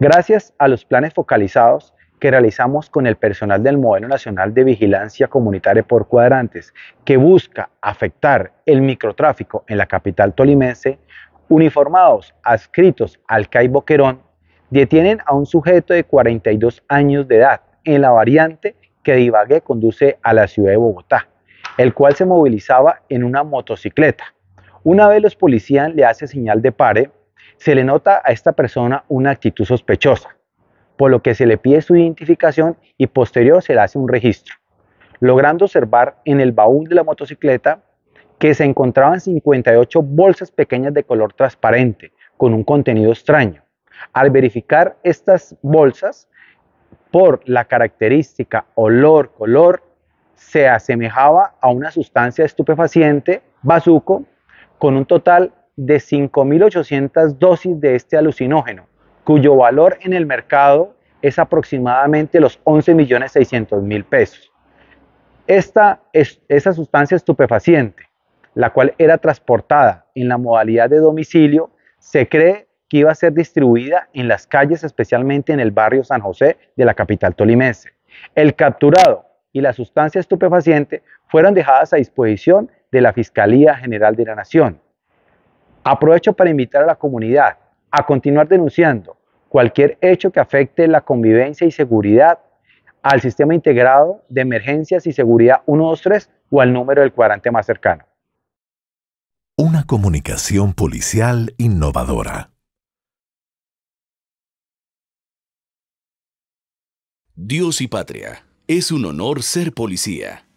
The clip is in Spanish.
Gracias a los planes focalizados que realizamos con el personal del Modelo Nacional de Vigilancia Comunitaria por Cuadrantes, que busca afectar el microtráfico en la capital tolimense, uniformados adscritos al CAI Boquerón, detienen a un sujeto de 42 años de edad en la variante que divague conduce a la ciudad de Bogotá, el cual se movilizaba en una motocicleta. Una vez los policías le hace señal de pare, se le nota a esta persona una actitud sospechosa, por lo que se le pide su identificación y posterior se le hace un registro, logrando observar en el baúl de la motocicleta que se encontraban 58 bolsas pequeñas de color transparente con un contenido extraño. Al verificar estas bolsas, por la característica olor, color, se asemejaba a una sustancia estupefaciente, bazuco, con un total de 5.800 dosis de este alucinógeno, cuyo valor en el mercado es aproximadamente los 11.600.000 pesos. Esta esa sustancia estupefaciente, la cual era transportada en la modalidad de domicilio, se cree que iba a ser distribuida en las calles, especialmente en el barrio San José de la capital tolimense. El capturado y la sustancia estupefaciente fueron dejadas a disposición de la Fiscalía General de la Nación Aprovecho para invitar a la comunidad a continuar denunciando cualquier hecho que afecte la convivencia y seguridad al Sistema Integrado de Emergencias y Seguridad 123 o al número del cuadrante más cercano. Una comunicación policial innovadora. Dios y patria. Es un honor ser policía.